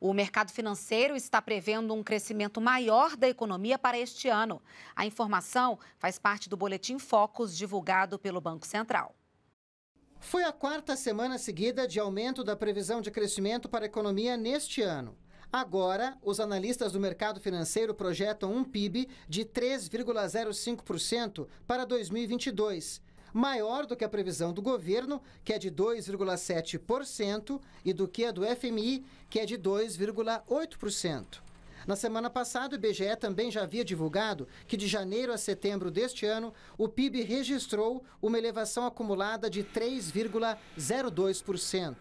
O mercado financeiro está prevendo um crescimento maior da economia para este ano. A informação faz parte do boletim Focus divulgado pelo Banco Central. Foi a quarta semana seguida de aumento da previsão de crescimento para a economia neste ano. Agora, os analistas do mercado financeiro projetam um PIB de 3,05% para 2022 maior do que a previsão do governo, que é de 2,7%, e do que a do FMI, que é de 2,8%. Na semana passada, o IBGE também já havia divulgado que de janeiro a setembro deste ano, o PIB registrou uma elevação acumulada de 3,02%.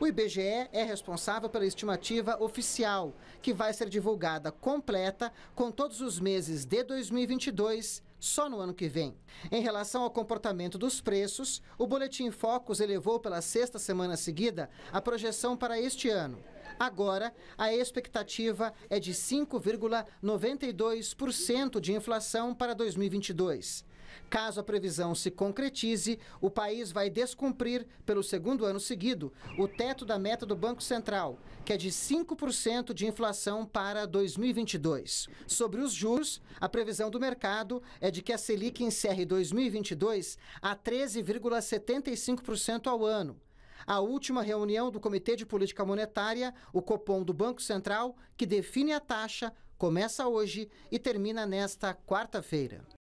O IBGE é responsável pela estimativa oficial, que vai ser divulgada completa com todos os meses de 2022 só no ano que vem. Em relação ao comportamento dos preços, o Boletim Focus elevou pela sexta semana seguida a projeção para este ano. Agora, a expectativa é de 5,92% de inflação para 2022. Caso a previsão se concretize, o país vai descumprir, pelo segundo ano seguido, o teto da meta do Banco Central, que é de 5% de inflação para 2022. Sobre os juros, a previsão do mercado é de que a Selic encerre 2022 a 13,75% ao ano a última reunião do Comitê de Política Monetária, o Copom do Banco Central, que define a taxa, começa hoje e termina nesta quarta-feira.